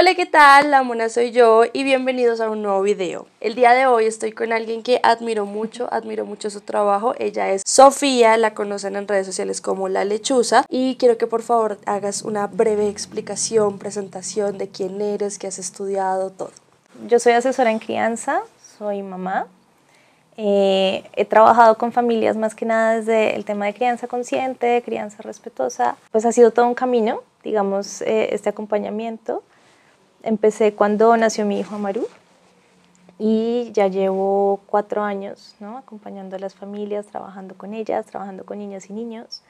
Hola, ¿qué tal? La Mona soy yo y bienvenidos a un nuevo video. El día de hoy estoy con alguien que admiro mucho, admiro mucho su trabajo. Ella es Sofía, la conocen en redes sociales como La Lechuza y quiero que por favor hagas una breve explicación, presentación de quién eres, qué has estudiado, todo. Yo soy asesora en crianza, soy mamá. Eh, he trabajado con familias más que nada desde el tema de crianza consciente, crianza respetuosa. Pues ha sido todo un camino, digamos, eh, este acompañamiento empecé cuando nació mi hijo Amaru y ya llevo cuatro años acompañando a las familias, trabajando con ellas, trabajando con niñas y niños.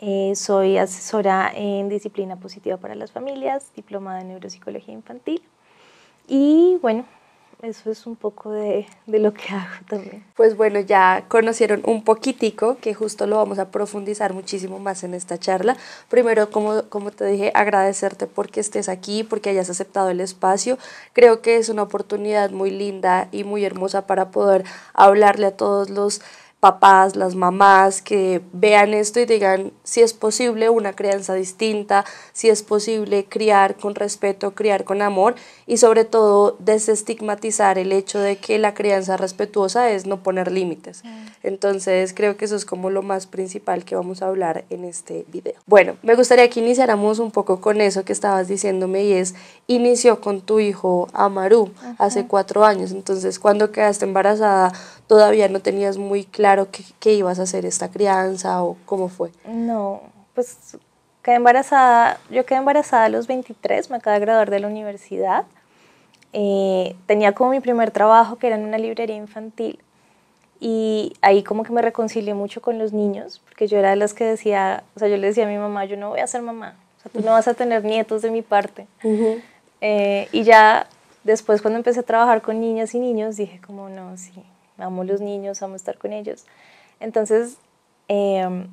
Eh, soy asesora en disciplina positiva para las familias, diplomada en neuropsicología infantil. Y bueno, eso es un poco de, lo que hago también. Pues bueno, ya conocieron un poquitico, que justo lo vamos a profundizar muchísimo más en esta charla. Primero, como, como te dije, agradecerte porque estés aquí, porque hayas aceptado el espacio. Creo que es una oportunidad muy linda y muy hermosa para poder hablarle a todos los papás, las mamás que vean esto y digan si es posible una crianza distinta, si es posible criar con respeto, criar con amor y sobre todo desestigmatizar el hecho de que la crianza respetuosa es no poner límites. Mm. Entonces creo que eso es como lo más principal que vamos a hablar en este video. Bueno, me gustaría que iniciáramos un poco con eso que estabas diciéndome y es inició con tu hijo Amaru hace cuatro años. Entonces cuando quedaste embarazada todavía no tenías muy claro o que, ibas a hacer esta crianza o cómo fue? No, pues quedé embarazada, yo quedé embarazada a los 23, me acabo de graduar de la universidad. Eh, tenía como mi primer trabajo que era en una librería infantil y ahí como que me reconcilié mucho con los niños, porque yo era de las que decía, o sea, yo le decía a mi mamá, yo no voy a ser mamá, o sea, tú no vas a tener nietos de mi parte. Eh, y ya después cuando empecé a trabajar con niñas y niños, dije como, no, sí, amo los niños, amo estar con ellos. Entonces, em,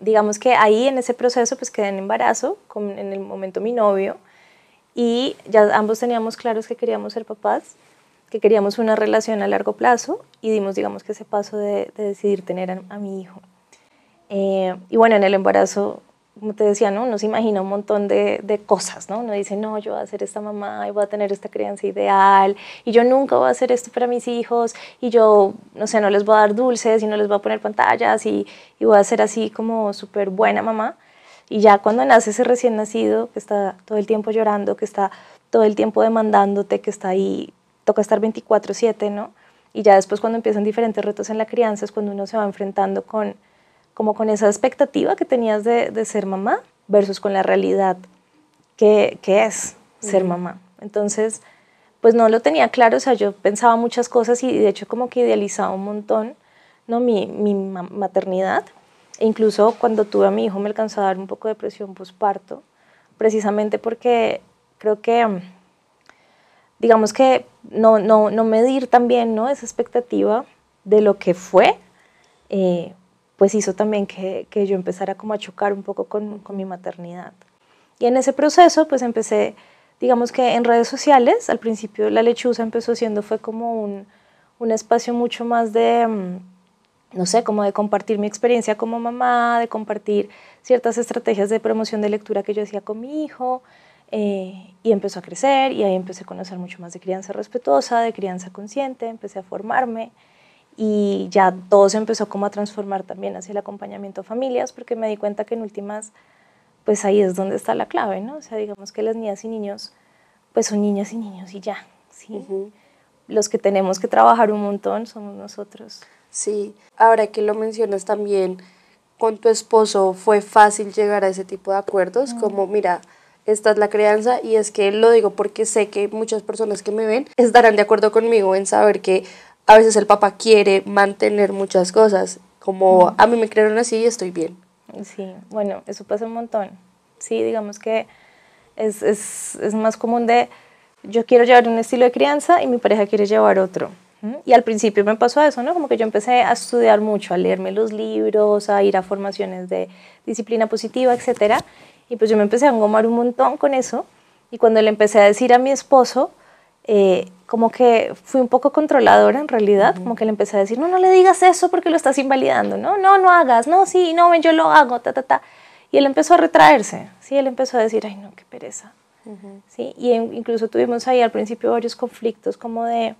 digamos que ahí en ese proceso pues quedé en embarazo con en el momento mi novio y ya ambos teníamos claros que queríamos ser papás, que queríamos una relación a largo plazo y dimos digamos que ese paso de, decidir tener a, mi hijo. Eh, y bueno, en el embarazo como te decía, ¿no? Uno se imagina un montón de, cosas, ¿no? Uno dice, no, yo voy a ser esta mamá y voy a tener esta crianza ideal y yo nunca voy a hacer esto para mis hijos y yo, no sé, no les voy a dar dulces y no les voy a poner pantallas y, voy a ser así como súper buena mamá. Y ya cuando nace ese recién nacido que está todo el tiempo llorando, que está todo el tiempo demandándote, que está ahí, toca estar 24/7, ¿no? Y ya después cuando empiezan diferentes retos en la crianza es cuando uno se va enfrentando con como con esa expectativa que tenías de, de ser mamá versus con la realidad que, es ser mamá. Entonces, pues no lo tenía claro, o sea, yo pensaba muchas cosas y de hecho como que idealizaba un montón ¿no? mi, mi maternidad. E incluso cuando tuve a mi hijo me alcanzó a dar un poco de presión posparto, precisamente porque creo que, digamos que no, no, no medir también ¿no? esa expectativa de lo que fue. Eh, pues hizo también que, yo empezara como a chocar un poco con, mi maternidad. Y en ese proceso pues empecé, digamos que en redes sociales, al principio la lechuza empezó siendo, fue como un, espacio mucho más de, mm, no sé, como de compartir mi experiencia como mamá, de compartir ciertas estrategias de promoción de lectura que yo hacía con mi hijo, eh, y empezó a crecer y ahí empecé a conocer mucho más de crianza respetuosa, de crianza consciente, empecé a formarme y ya todo se empezó como a transformar también hacia el acompañamiento a familias porque me di cuenta que en últimas pues ahí es donde está la clave, ¿no? O sea, digamos que las niñas y niños pues son niñas y niños y ya, ¿sí? Los que tenemos que trabajar un montón somos nosotros. Sí, ahora que lo mencionas también, con tu esposo fue fácil llegar a ese tipo de acuerdos, mm. como mira, esta es la crianza y es que lo digo porque sé que muchas personas que me ven estarán de acuerdo conmigo en saber que a veces el papá quiere mantener muchas cosas, como a mí me crearon así y estoy bien. Sí, bueno, eso pasa un montón. Sí, digamos que es, más común de yo quiero llevar un estilo de crianza y mi pareja quiere llevar otro. Y al principio me pasó eso, ¿no? Como que yo empecé a estudiar mucho, a leerme los libros, a ir a formaciones de disciplina positiva, etcétera. Y pues yo me empecé a engomar un montón con eso. Y cuando le empecé a decir a mi esposo, eh, como que fui un poco controladora en realidad, como que le empecé a decir, no, no le digas eso porque lo estás invalidando, no, no, no hagas, no, sí, no, yo lo hago, ta, ta, ta. Y él empezó a retraerse, sí, él empezó a decir, ay, no, qué pereza, sí, y incluso tuvimos ahí al principio varios conflictos como de,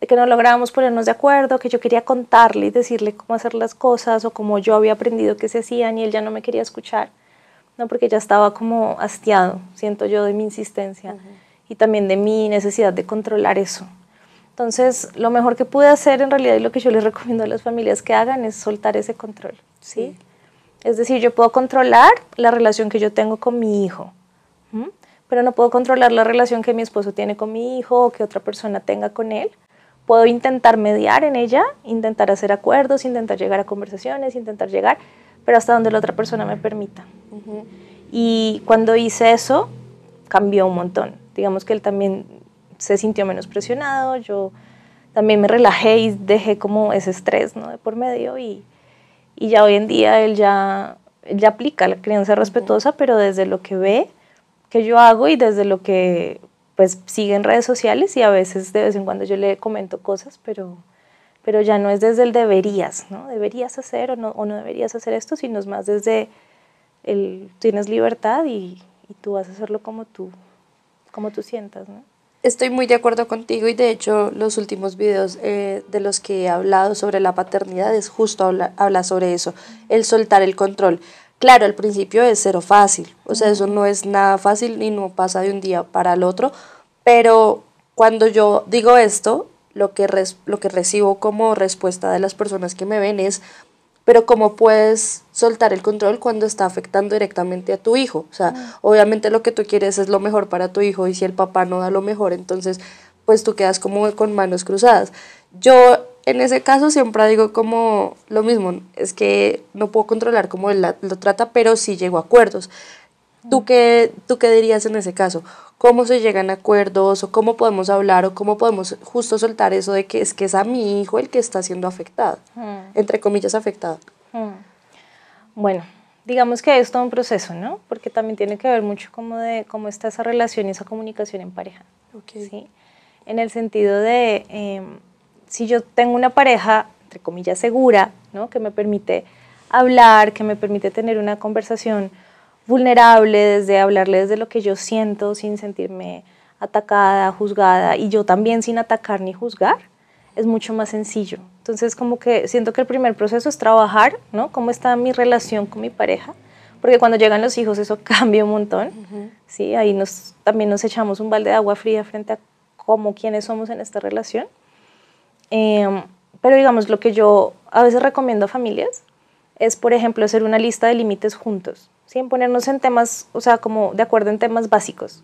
que no lográbamos ponernos de acuerdo, que yo quería contarle y decirle cómo hacer las cosas o cómo yo había aprendido que se hacían y él ya no me quería escuchar, no, porque ya estaba como hastiado, siento yo, de mi insistencia y también de mi necesidad de controlar eso. Entonces, lo mejor que pude hacer en realidad y lo que yo les recomiendo a las familias que hagan es soltar ese control, ¿sí? Es decir, yo puedo controlar la relación que yo tengo con mi hijo, pero no puedo controlar la relación que mi esposo tiene con mi hijo o que otra persona tenga con él. Puedo intentar mediar en ella, intentar hacer acuerdos, intentar llegar a conversaciones, intentar llegar, pero hasta donde la otra persona me permita. Y cuando hice eso, cambió un montón digamos que él también se sintió menos presionado, yo también me relajé y dejé como ese estrés ¿no? de por medio y, y ya hoy en día él ya, ya aplica la crianza respetuosa, pero desde lo que ve que yo hago y desde lo que pues sigue en redes sociales y a veces de vez en cuando yo le comento cosas, pero, pero ya no es desde el deberías, ¿no? Deberías hacer o no, o no deberías hacer esto, sino es más desde el tienes libertad y tú vas a hacerlo como tú como tú sientas, Estoy muy de acuerdo contigo y de hecho los últimos videos eh, de los que he hablado sobre la paternidad es justo hablar, sobre eso, el soltar el control. Claro, al principio es cero fácil, o sea, eso no es nada fácil ni no pasa de un día para el otro, pero cuando yo digo esto, lo que, lo que recibo como respuesta de las personas que me ven es, pero cómo puedes soltar el control cuando está afectando directamente a tu hijo. O sea, mm. obviamente lo que tú quieres es lo mejor para tu hijo y si el papá no da lo mejor, entonces pues tú quedas como con manos cruzadas. Yo en ese caso siempre digo como lo mismo, es que no puedo controlar cómo él lo trata, pero sí llego a acuerdos. ¿Tú qué, ¿Tú qué dirías en ese caso? ¿Cómo se llegan a acuerdos o cómo podemos hablar o cómo podemos justo soltar eso de que es que es a mi hijo el que está siendo afectado? Hmm. Entre comillas, afectado. Hmm. Bueno, digamos que es todo un proceso, ¿no? Porque también tiene que ver mucho cómo, de, cómo está esa relación y esa comunicación en pareja. ¿sí? En el sentido de, em, si yo tengo una pareja, entre comillas, segura, ¿no? Que me permite hablar, que me permite tener una conversación vulnerable, desde hablarles de lo que yo siento sin sentirme atacada, juzgada y yo también sin atacar ni juzgar, es mucho más sencillo. Entonces como que siento que el primer proceso es trabajar, ¿no? ¿Cómo está mi relación con mi pareja? Porque cuando llegan los hijos eso cambia un montón, ¿sí? Ahí nos, también nos echamos un balde de agua fría frente a cómo, quienes somos en esta relación. Em, pero digamos, lo que yo a veces recomiendo a familias es, por ejemplo, hacer una lista de límites juntos en ponernos en temas, o sea, como de acuerdo en temas básicos.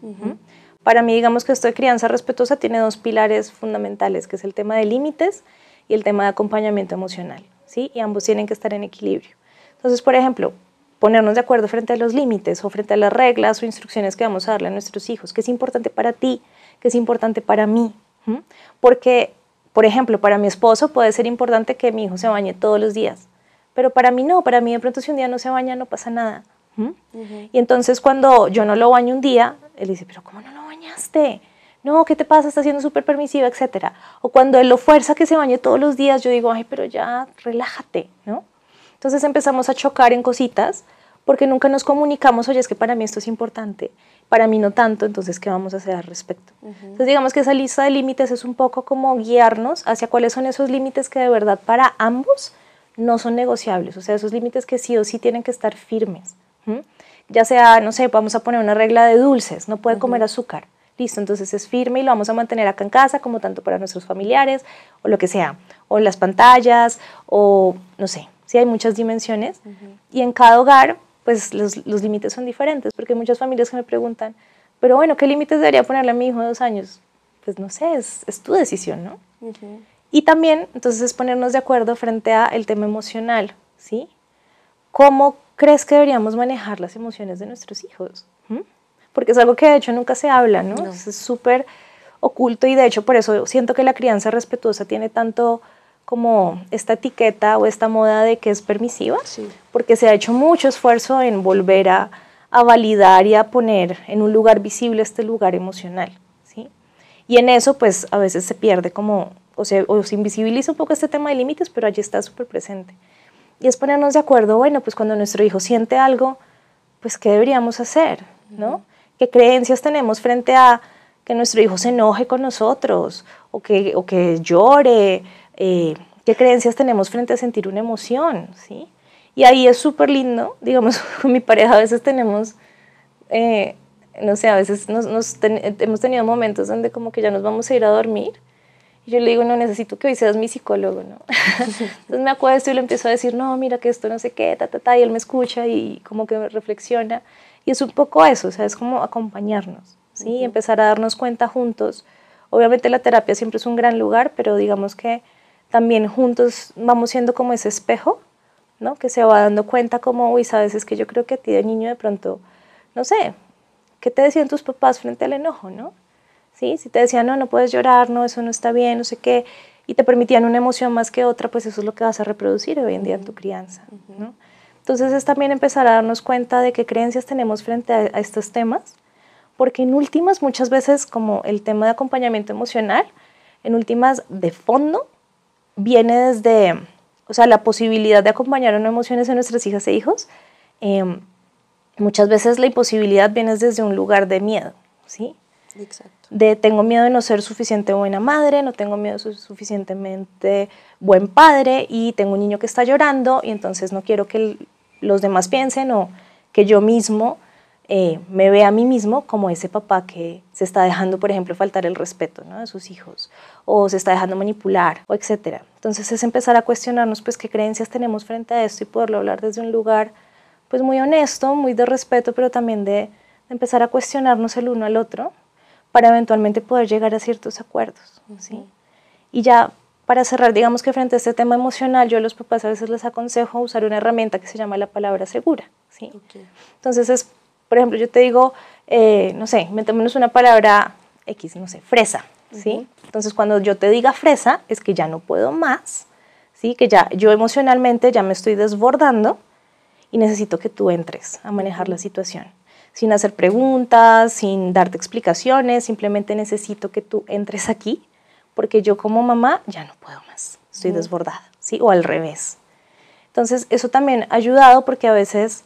Para mí, digamos que esto de crianza respetuosa tiene dos pilares fundamentales, que es el tema de límites y el tema de acompañamiento emocional, ¿sí? Y ambos tienen que estar en equilibrio. Entonces, por ejemplo, ponernos de acuerdo frente a los límites o frente a las reglas o instrucciones que vamos a darle a nuestros hijos, que es importante para ti, que es importante para mí, porque, por ejemplo, para mi esposo puede ser importante que mi hijo se bañe todos los días, pero para mí no, para mí de pronto si un día no se baña no pasa nada, y entonces cuando yo no lo baño un día, él dice, pero ¿cómo no lo bañaste? No, ¿qué te pasa? Está siendo súper permisiva, etcétera, O cuando él lo fuerza que se bañe todos los días, yo digo, ay, pero ya, relájate, ¿no? Entonces empezamos a chocar en cositas porque nunca nos comunicamos, oye, es que para mí esto es importante, para mí no tanto, entonces, ¿qué vamos a hacer al respecto? Entonces, digamos que esa lista de límites es un poco como guiarnos hacia cuáles son esos límites que de verdad para ambos no son negociables, o sea, esos límites que sí o sí tienen que estar firmes. Ya sea, no sé, vamos a poner una regla de dulces, no puede comer azúcar. Listo, entonces es firme y lo vamos a mantener acá en casa, como tanto para nuestros familiares o lo que sea, o las pantallas, o no sé, sí hay muchas dimensiones. Y en cada hogar, pues los, los límites son diferentes, porque hay muchas familias que me preguntan, pero bueno, ¿qué límites debería ponerle a mi hijo de dos años? Pues no sé, es, es tu decisión, ¿no? Y también, entonces, es ponernos de acuerdo frente a el tema emocional, ¿sí? ¿Cómo crees que deberíamos manejar las emociones de nuestros hijos? ¿Mm? Porque es algo que de hecho nunca se habla, ¿no? Es súper oculto y de hecho por eso siento que la crianza respetuosa tiene tanto como esta etiqueta o esta moda de que es permisiva, porque se ha hecho mucho esfuerzo en volver a, validar y a poner en un lugar visible este lugar emocional, ¿sí? Y en eso pues a veces se pierde como, o sea o se invisibiliza un poco este tema de límites, pero allí está súper presente. Y es ponernos de acuerdo, bueno, pues cuando nuestro hijo siente algo, pues qué deberíamos hacer, ¿no? ¿Qué creencias tenemos frente a que nuestro hijo se enoje con nosotros o que, o que llore? Eh, ¿Qué creencias tenemos frente a sentir una emoción, sí? Y ahí es súper lindo, digamos, con mi pareja a veces tenemos, eh, no sé, a veces nos, hemos tenido momentos donde como que ya nos vamos a ir a dormir yo le digo, no, necesito que hoy seas mi psicólogo, ¿no? Entonces me acuesto y le empiezo a decir, no, mira que esto no sé qué, ta, ta, ta, y él me escucha y como que reflexiona. Y es un poco eso, o sea, es como acompañarnos, ¿sí? Empezar a darnos cuenta juntos. Obviamente la terapia siempre es un gran lugar, pero digamos que también juntos vamos siendo como ese espejo, ¿no? Que se va dando cuenta como, uy, sabes, es que yo creo que a ti de niño de pronto, no sé, ¿qué te decían tus papás frente al enojo, no? Si te decían, no, no puedes llorar, no, eso no está bien, no sé qué, y te permitían una emoción más que otra, pues eso es lo que vas a reproducir hoy en día en tu crianza, ¿no? Entonces es también empezar a darnos cuenta de qué creencias tenemos frente a, estos temas, porque en últimas muchas veces como el tema de acompañamiento emocional, en últimas de fondo, viene desde, o sea, la posibilidad de acompañar en emociones en nuestras hijas e hijos, em, muchas veces la imposibilidad viene desde un lugar de miedo, ¿sí? Exacto. De tengo miedo de no ser suficiente buena madre, no tengo miedo de ser suficientemente buen padre y tengo un niño que está llorando y entonces no quiero que los demás piensen o que yo mismo eh, me vea a mí mismo como ese papá que se está dejando, por ejemplo, faltar el respeto de sus hijos o se está dejando manipular o etcétera. Entonces es empezar a cuestionarnos pues qué creencias tenemos frente a esto y poderlo hablar desde un lugar pues muy honesto, muy de respeto, pero también de empezar a cuestionarnos el uno al otro para eventualmente poder llegar a ciertos acuerdos. ¿sí? Y ya para cerrar, digamos que frente a este tema emocional, yo a los papás a veces les aconsejo usar una herramienta que se llama la palabra segura. ¿sí? Entonces es, por ejemplo, yo te digo, eh, no sé, metámonos una palabra X, no sé, fresa. ¿sí? Entonces cuando yo te diga fresa, es que ya no puedo más, ¿sí? que ya yo emocionalmente ya me estoy desbordando y necesito que tú entres a manejar la situación sin hacer preguntas, sin darte explicaciones, simplemente necesito que tú entres aquí porque yo como mamá ya no puedo más, estoy desbordada, ¿sí? O al revés. Entonces, eso también ha ayudado porque a veces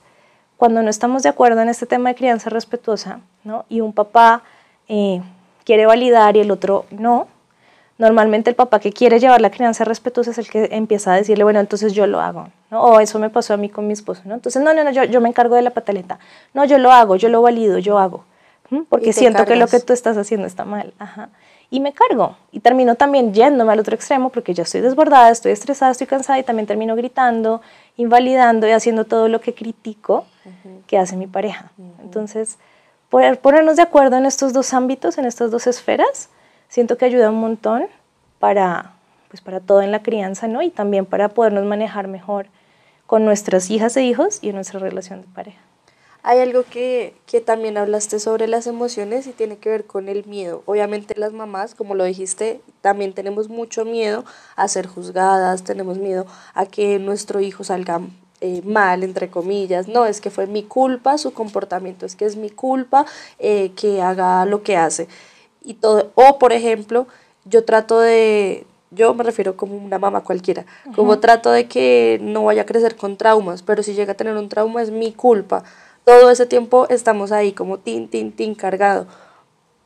cuando no estamos de acuerdo en este tema de crianza respetuosa, ¿no? Y un papá eh, quiere validar y el otro no, normalmente el papá que quiere llevar la crianza respetuosa es el que empieza a decirle, bueno, entonces yo lo hago. O eso me pasó a mí con mi esposo, ¿no? Entonces, no, no, no, yo, me encargo de la pataleta. No, yo lo hago, yo lo valido, yo hago. Porque siento que lo que tú estás haciendo está mal. Ajá. Y me cargo. Y termino también yéndome al otro extremo porque ya estoy desbordada, estoy estresada, estoy cansada y también termino gritando, invalidando y haciendo todo lo que critico que hace mi pareja. Entonces, ponernos de acuerdo en estos dos ámbitos, en estas dos esferas, siento que ayuda un montón para pues, para todo en la crianza, ¿no? Y también para podernos manejar mejor con nuestras hijas e hijos y nuestra relación de pareja. Hay algo que, que también hablaste sobre las emociones y tiene que ver con el miedo. Obviamente las mamás, como lo dijiste, también tenemos mucho miedo a ser juzgadas, tenemos miedo a que nuestro hijo salga eh, mal, entre comillas, no, es que fue mi culpa, su comportamiento es que es mi culpa eh, que haga lo que hace. Y todo, o por ejemplo, yo trato de, yo me refiero como una mamá cualquiera, como trato de que no vaya a crecer con traumas, pero si llega a tener un trauma es mi culpa. Todo ese tiempo estamos ahí como tin, tin, tin cargado.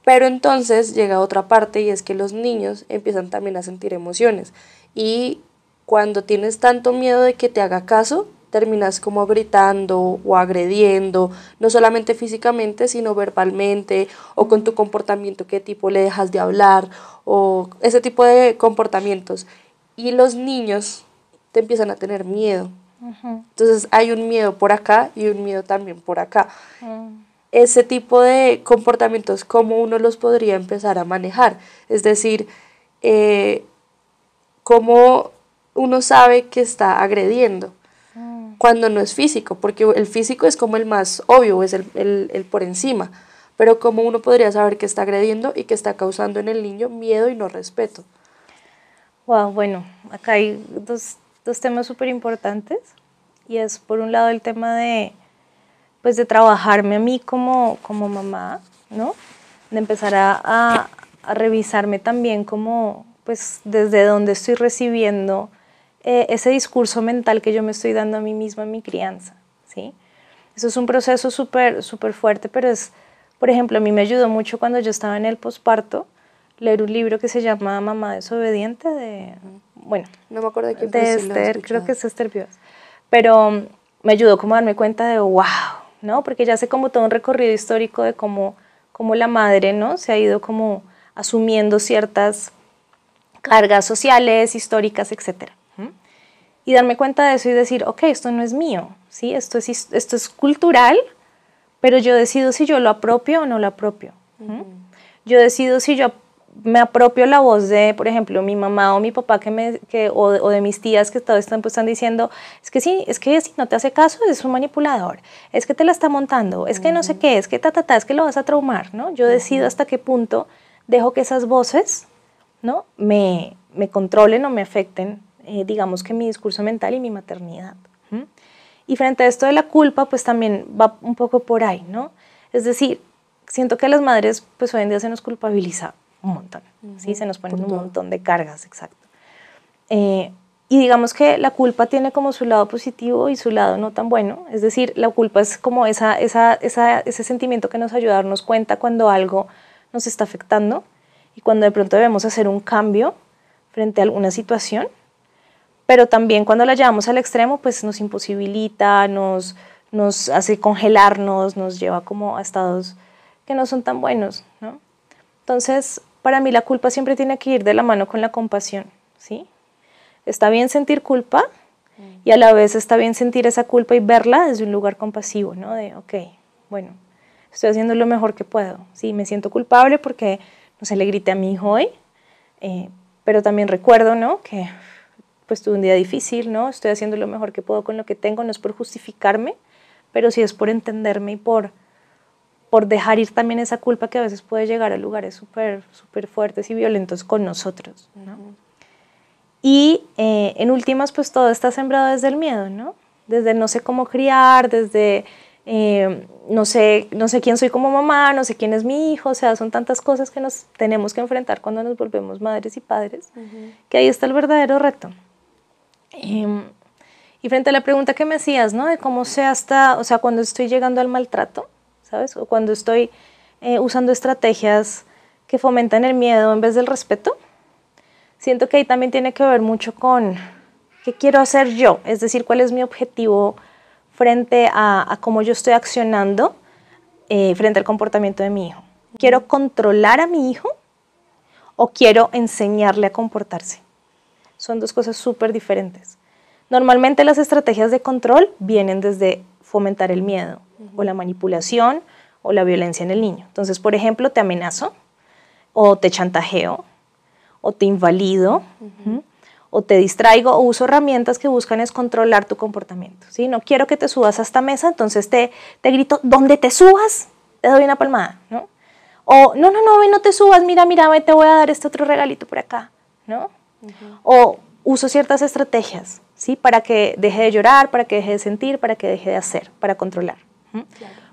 Pero entonces llega otra parte y es que los niños empiezan también a sentir emociones. Y cuando tienes tanto miedo de que te haga caso, terminas como gritando o agrediendo, no solamente físicamente, sino verbalmente o con tu comportamiento, qué tipo le dejas de hablar o ese tipo de comportamientos. Y los niños te empiezan a tener miedo. Entonces hay un miedo por acá y un miedo también por acá. Mm. Ese tipo de comportamientos, ¿cómo uno los podría empezar a manejar? Es decir, eh, ¿cómo uno sabe que está agrediendo? cuando no es físico, porque el físico es como el más obvio, es el, por encima, pero como uno podría saber que está agrediendo y que está causando en el niño miedo y no respeto. Wow, bueno, acá hay dos, temas súper importantes y es por un lado el tema de, pues de trabajarme a mí como, como mamá, ¿no? De empezar a, a, a revisarme también como, pues desde dónde estoy recibiendo eh, ese discurso mental que yo me estoy dando a mí misma en mi crianza, ¿sí? Eso es un proceso súper, súper fuerte, pero es, por ejemplo, a mí me ayudó mucho cuando yo estaba en el posparto leer un libro que se llama Mamá desobediente de, bueno, no me acuerdo Esther, creo que es Esther pero um, me ayudó como a darme cuenta de, wow, ¿no? Porque ya sé como todo un recorrido histórico de cómo, cómo la madre, ¿no? Se ha ido como asumiendo ciertas cargas sociales, históricas, etcétera y darme cuenta de eso y decir, ok, esto no es mío, ¿sí? esto, es, esto es cultural, pero yo decido si yo lo apropio o no lo apropio. Yo decido si yo me apropio la voz de, por ejemplo, mi mamá o mi papá que me, o, de mis tías que todo están, pues, están diciendo, es que sí, es que si no te hace caso es un manipulador, es que te la está montando, es que no sé qué, es que ta, ta, es que lo vas a traumar, ¿no? Yo decido hasta qué punto dejo que esas voces, ¿no? Me, me controlen o me afecten eh, digamos que mi discurso mental y mi maternidad. Y frente a esto de la culpa, pues también va un poco por ahí, ¿no? Es decir, siento que las madres, pues hoy en día se nos culpabiliza un montón, ¿sí? Se nos ponen un montón de cargas, exacto. Eh, y digamos que la culpa tiene como su lado positivo y su lado no tan bueno. Es decir, la culpa es como esa, esa, esa, ese sentimiento que nos ayuda a darnos cuenta cuando algo nos está afectando y cuando de pronto debemos hacer un cambio frente a alguna situación pero también cuando la llevamos al extremo, pues nos imposibilita, nos, nos hace congelarnos, nos lleva como a estados que no son tan buenos, ¿no? Entonces, para mí la culpa siempre tiene que ir de la mano con la compasión, ¿sí? Está bien sentir culpa mm. y a la vez está bien sentir esa culpa y verla desde un lugar compasivo, ¿no? De, ok, bueno, estoy haciendo lo mejor que puedo, ¿sí? Me siento culpable porque, no sé, le grité a mi hijo hoy, eh, pero también recuerdo, ¿no? Que pues tuve un día difícil, ¿no? Estoy haciendo lo mejor que puedo con lo que tengo, no es por justificarme, pero sí es por entenderme y por, por dejar ir también esa culpa que a veces puede llegar a lugares súper super fuertes y violentos con nosotros, ¿no? Y eh, en últimas, pues todo está sembrado desde el miedo, ¿no? Desde no sé cómo criar, desde eh, no, sé, no sé quién soy como mamá, no sé quién es mi hijo, o sea, son tantas cosas que nos tenemos que enfrentar cuando nos volvemos madres y padres, que ahí está el verdadero reto. Em, y frente a la pregunta que me hacías, ¿no? De cómo sea hasta, o sea, cuando estoy llegando al maltrato, ¿sabes? O cuando estoy eh, usando estrategias que fomentan el miedo en vez del respeto, siento que ahí también tiene que ver mucho con qué quiero hacer yo, es decir, cuál es mi objetivo frente a, cómo yo estoy accionando eh, frente al comportamiento de mi hijo. ¿Quiero controlar a mi hijo o quiero enseñarle a comportarse? Son dos cosas súper diferentes. Normalmente las estrategias de control vienen desde fomentar el miedo o la manipulación o la violencia en el niño. Entonces, por ejemplo, te amenazo o te chantajeo o te invalido o te distraigo o uso herramientas que buscan es controlar tu comportamiento. ¿sí? No quiero que te subas a esta mesa, entonces te, te grito, ¿dónde te subas, te doy una palmada. ¿no? O no, no, no, ven, no te subas, mira, mira, ven, te voy a dar este otro regalito por acá. ¿no? o uso ciertas estrategias, ¿sí? Para que deje de llorar, para que deje de sentir, para que deje de hacer, para controlar.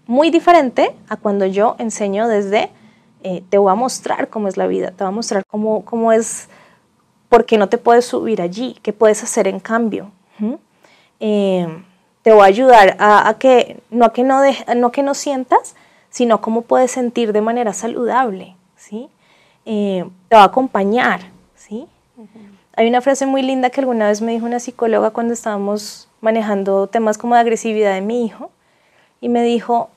Muy diferente a cuando yo enseño desde, eh, te voy a mostrar cómo es la vida, te voy a mostrar cómo, es, por qué no te puedes subir allí, qué puedes hacer en cambio. Em, te voy a ayudar a, que, no a que no, no que no sientas, sino cómo puedes sentir de manera saludable, ¿sí? Em, te va a acompañar, ¿sí? Hay una frase muy linda que alguna vez me dijo una psicóloga cuando estábamos manejando temas como de agresividad de mi hijo y me dijo,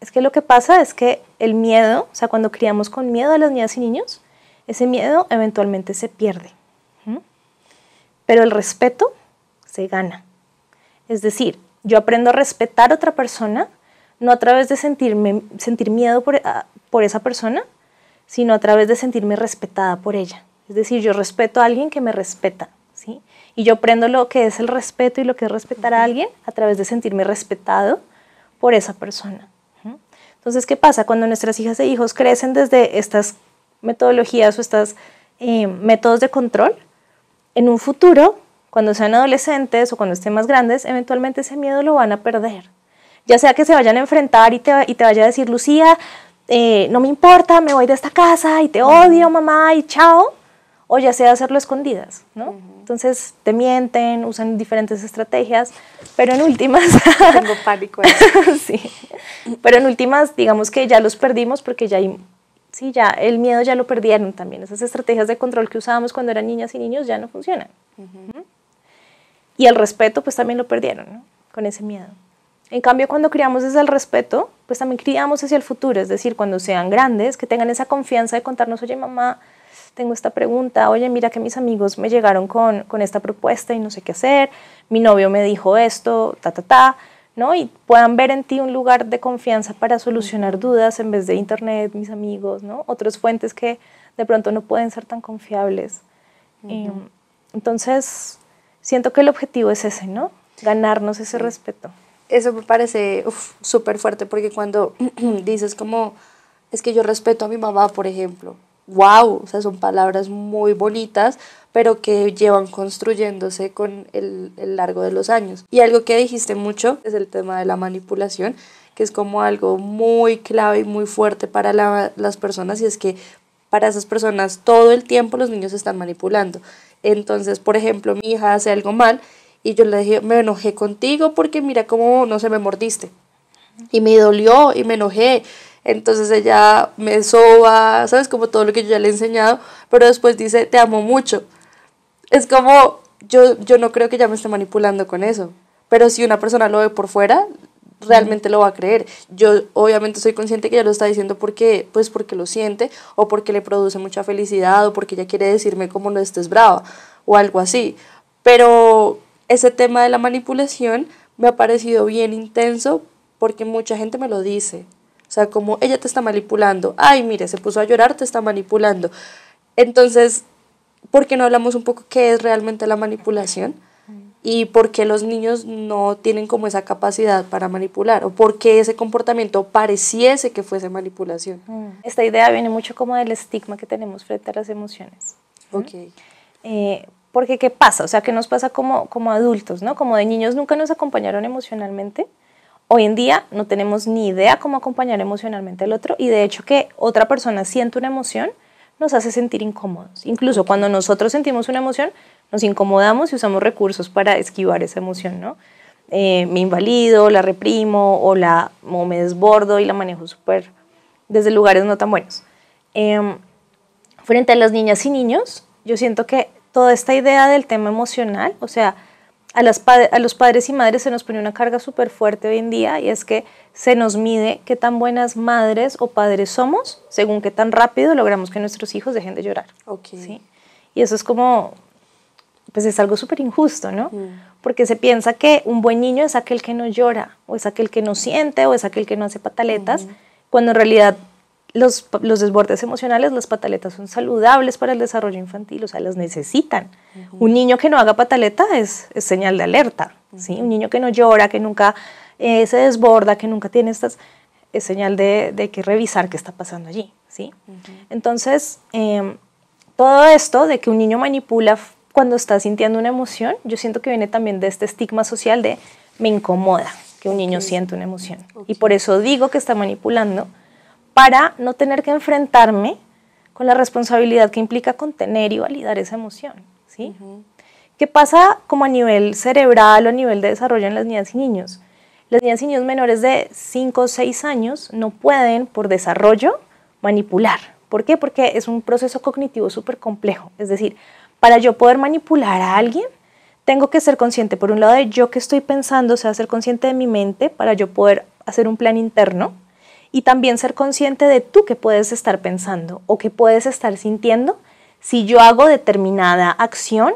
es que lo que pasa es que el miedo, o sea, cuando criamos con miedo a las niñas y niños, ese miedo eventualmente se pierde. Pero el respeto se gana. Es decir, yo aprendo a respetar a otra persona, no a través de sentirme, sentir miedo por ah, esa persona, sino a través de sentirme respetada por ella. Es decir, yo respeto a alguien que me respeta, ¿sí? Y yo prendo lo que es el respeto y lo que es respetar a alguien a través de sentirme respetado por esa persona. Entonces, ¿qué pasa? Cuando nuestras hijas e hijos crecen desde estas metodologías o estos eh, métodos de control, en un futuro, cuando sean adolescentes o cuando estén más grandes, eventualmente ese miedo lo van a perder. Ya sea que se vayan a enfrentar y te, vaya a decir, Lucía, eh, no me importa, me voy de esta casa y te odio, mamá, y chao, o ya sea hacerlo escondidas, ¿no? Entonces te mienten, usan diferentes estrategias, pero en últimas... Tengo pánico. sí, pero en últimas digamos que ya los perdimos porque ya hay... Sí, ya el miedo ya lo perdieron también. Esas estrategias de control que usábamos cuando eran niñas y niños ya no funcionan. Y el respeto pues también lo perdieron, ¿no? Con ese miedo. En cambio, cuando criamos desde el respeto, pues también criamos hacia el futuro, es decir, cuando sean grandes, que tengan esa confianza de contarnos, oye mamá, tengo esta pregunta, oye, mira que mis amigos me llegaron con, esta propuesta y no sé qué hacer, mi novio me dijo esto, ta, ta, ta, ¿no? Y puedan ver en ti un lugar de confianza para solucionar dudas en vez de internet, mis amigos, ¿no? Otras fuentes que de pronto no pueden ser tan confiables. Eh, entonces, siento que el objetivo es ese, ¿no? Ganarnos ese respeto. Eso me parece súper fuerte porque cuando dices como, es que yo respeto a mi mamá, por ejemplo, wow, o sea, son palabras muy bonitas, pero que llevan construyéndose con el, largo de los años. Y algo que dijiste mucho es el tema de la manipulación, que es como algo muy clave y muy fuerte para las personas, y es que para esas personas todo el tiempo los niños están manipulando. Entonces, por ejemplo, mi hija hace algo mal y yo le dije, me enojé contigo porque mira cómo no se me mordiste. Y me dolió y me enojé entonces ella me soba, ¿sabes? Como todo lo que yo ya le he enseñado, pero después dice, te amo mucho. Es como, yo, yo no creo que ella me esté manipulando con eso, pero si una persona lo ve por fuera, realmente lo va a creer. Yo obviamente soy consciente que ella lo está diciendo porque, pues porque lo siente o porque le produce mucha felicidad o porque ella quiere decirme como no estés brava o algo así. Pero ese tema de la manipulación me ha parecido bien intenso porque mucha gente me lo dice. O sea, como ella te está manipulando, ay, mire, se puso a llorar, te está manipulando. Entonces, ¿por qué no hablamos un poco qué es realmente la manipulación? y por qué los niños no tienen como esa capacidad para manipular o por qué ese comportamiento pareciese que fuese manipulación. Mm. Esta idea viene mucho como del estigma que tenemos frente a las emociones. Ok. Eh, porque ¿qué pasa? O sea, ¿qué nos pasa como, como adultos, no? Como de niños nunca nos acompañaron emocionalmente hoy en día no tenemos ni idea cómo acompañar emocionalmente al otro y de hecho que otra persona siente una emoción nos hace sentir incómodos. Incluso cuando nosotros sentimos una emoción, nos incomodamos y usamos recursos para esquivar esa emoción, ¿no? Eh, me invalido, la reprimo o, la, me desbordo y la manejo súper desde lugares no tan buenos. Em, frente a las niñas y niños, yo siento que toda esta idea del tema emocional, o sea, a, los padres y madres se nos pone una carga súper fuerte hoy en día y es que se nos mide qué tan buenas madres o padres somos según qué tan rápido logramos que nuestros hijos dejen de llorar. ¿sí? Y eso es como, pues es algo súper injusto, ¿no? Mm. Porque se piensa que un buen niño es aquel que no llora o es aquel que no siente o es aquel que no hace pataletas, cuando en realidad los, desbordes emocionales, las pataletas son saludables para el desarrollo infantil, o sea, las necesitan. Un niño que no haga pataleta es, señal de alerta, ¿sí? Un niño que no llora, que nunca eh, se desborda, que nunca tiene estas, es señal de, que revisar qué está pasando allí, ¿sí? Entonces, em, todo esto de que un niño manipula cuando está sintiendo una emoción, yo siento que viene también de este estigma social de me incomoda que un niño siente una emoción. Y por eso digo que está manipulando, para no tener que enfrentarme con la responsabilidad que implica contener y validar esa emoción. ¿sí? ¿Qué pasa como a nivel cerebral o a nivel de desarrollo en las niñas y niños? Las niñas y niños menores de 5 o 6 años no pueden, por desarrollo, manipular. ¿Por qué? Porque es un proceso cognitivo súper complejo. Es decir, para yo poder manipular a alguien, tengo que ser consciente, por un lado, de yo que estoy pensando, o sea, ser consciente de mi mente para yo poder hacer un plan interno y también ser consciente de tú que puedes estar pensando o que puedes estar sintiendo si yo hago determinada acción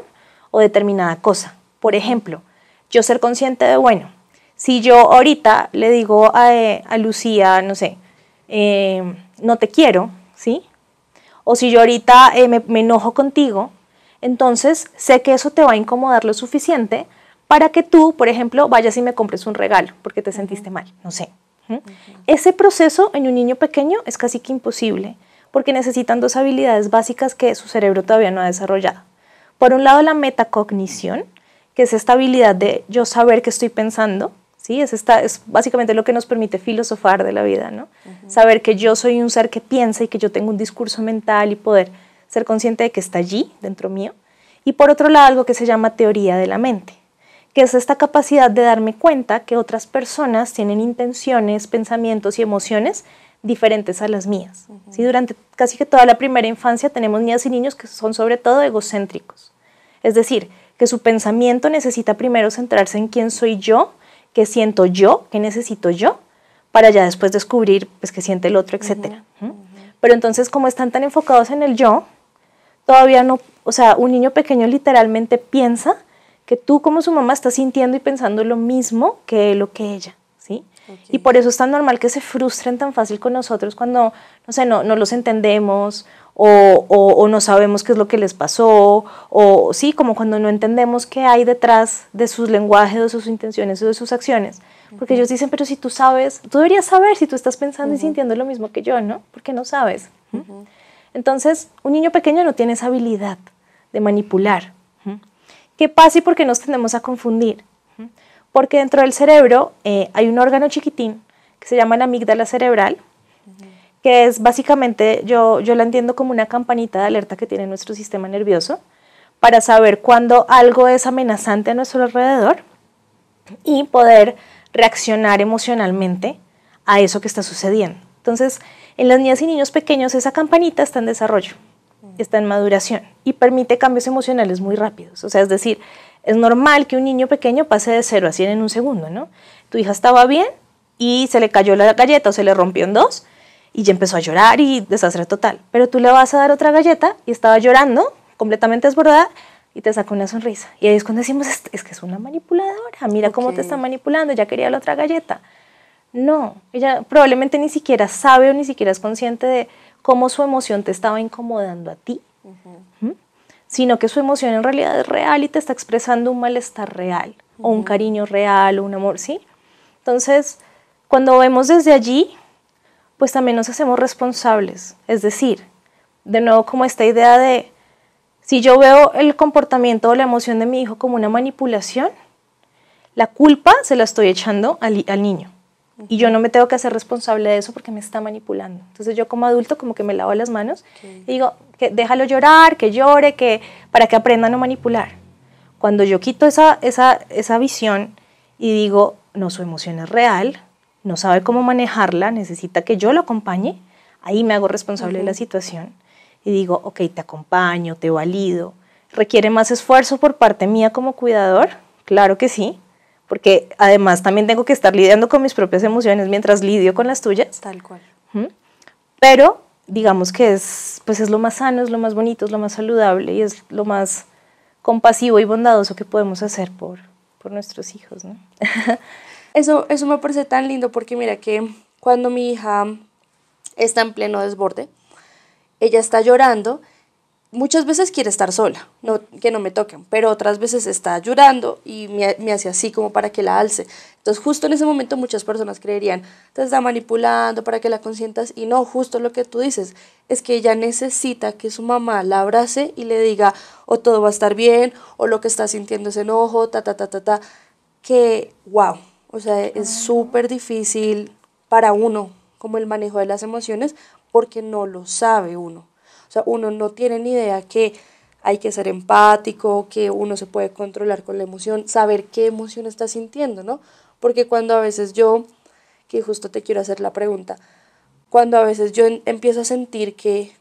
o determinada cosa. Por ejemplo, yo ser consciente de, bueno, si yo ahorita le digo a, Lucía, no sé, eh, no te quiero, ¿sí? O si yo ahorita eh, me enojo contigo, entonces sé que eso te va a incomodar lo suficiente para que tú, por ejemplo, vayas y me compres un regalo porque te sentiste mal, no sé. Ese proceso en un niño pequeño es casi que imposible porque necesitan dos habilidades básicas que su cerebro todavía no ha desarrollado. Por un lado, la metacognición, que es esta habilidad de yo saber que estoy pensando, ¿sí? es, esta, es básicamente lo que nos permite filosofar de la vida, saber que yo soy un ser que piensa y que yo tengo un discurso mental y poder ser consciente de que está allí, dentro mío. Y por otro lado, algo que se llama teoría de la mente, que es esta capacidad de darme cuenta que otras personas tienen intenciones, pensamientos y emociones diferentes a las mías. Si Durante casi que toda la primera infancia tenemos niñas y niños que son sobre todo egocéntricos. Es decir, que su pensamiento necesita primero centrarse en quién soy yo, qué siento yo, qué necesito yo, para ya después descubrir pues, qué siente el otro, etc. Pero entonces, como están tan enfocados en el yo, todavía no, o sea, un niño pequeño literalmente piensa que tú como su mamá estás sintiendo y pensando lo mismo que lo que ella, ¿sí? Y por eso es tan normal que se frustren tan fácil con nosotros cuando, no sé, no, los entendemos o, no sabemos qué es lo que les pasó, o sí, como cuando no entendemos qué hay detrás de sus lenguajes, de sus intenciones o de sus acciones. Porque ellos dicen, pero si tú sabes, tú deberías saber si tú estás pensando y sintiendo lo mismo que yo, ¿no? Porque no sabes. ¿Mm? Entonces, un niño pequeño no tiene esa habilidad de manipular, ¿Qué pasa y por qué nos tendemos a confundir? Porque dentro del cerebro eh, hay un órgano chiquitín que se llama la amígdala cerebral, que es básicamente, yo, yo la entiendo como una campanita de alerta que tiene nuestro sistema nervioso para saber cuando algo es amenazante a nuestro alrededor y poder reaccionar emocionalmente a eso que está sucediendo. Entonces, en las niñas y niños pequeños esa campanita está en desarrollo está en maduración y permite cambios emocionales muy rápidos. O sea, es decir, es normal que un niño pequeño pase de cero a 100 en un segundo, ¿no? Tu hija estaba bien y se le cayó la galleta o se le rompió en dos y ya empezó a llorar y desastre total. Pero tú le vas a dar otra galleta y estaba llorando, completamente desbordada, y te sacó una sonrisa. Y ahí es cuando decimos, es que es una manipuladora, mira cómo te está manipulando, ya quería la otra galleta. No, ella probablemente ni siquiera sabe o ni siquiera es consciente de cómo su emoción te estaba incomodando a ti, sino que su emoción en realidad es real y te está expresando un malestar real, o un cariño real, o un amor, ¿sí? Entonces, cuando vemos desde allí, pues también nos hacemos responsables. Es decir, de nuevo como esta idea de, si yo veo el comportamiento o la emoción de mi hijo como una manipulación, la culpa se la estoy echando al niño. Y yo no me tengo que hacer responsable de eso porque me está manipulando. Entonces yo como adulto como que me lavo las manos y digo, que déjalo llorar, que llore, que para que aprenda a no manipular. Cuando yo quito esa, visión y digo, no, su emoción es real, no sabe cómo manejarla, necesita que yo lo acompañe, ahí me hago responsable de la situación y digo, ok, te acompaño, te valido. ¿Requiere más esfuerzo por parte mía como cuidador? Claro que sí, porque además también tengo que estar lidiando con mis propias emociones mientras lidio con las tuyas. Tal cual. Pero digamos que es, pues es lo más sano, es lo más bonito, es lo más saludable y es lo más compasivo y bondadoso que podemos hacer por, nuestros hijos. eso, eso me parece tan lindo porque mira que cuando mi hija está en pleno desborde, ella está llorando Muchas veces quiere estar sola, que no me toquen, pero otras veces está llorando y me, hace así como para que la alce. Entonces justo en ese momento muchas personas creerían, te está manipulando para que la consientas y no, justo lo que tú dices, es que ella necesita que su mamá la abrace y le diga o todo va a estar bien o lo que está sintiendo es enojo, ta, ta, ta, ta, ta, que wow, o sea, es súper difícil para uno como el manejo de las emociones porque no lo sabe uno. O sea, uno no tiene ni idea que hay que ser empático, que uno se puede controlar con la emoción, saber qué emoción está sintiendo, ¿no? Porque cuando a veces yo, que justo te quiero hacer la pregunta, cuando a veces yo empiezo a sentir que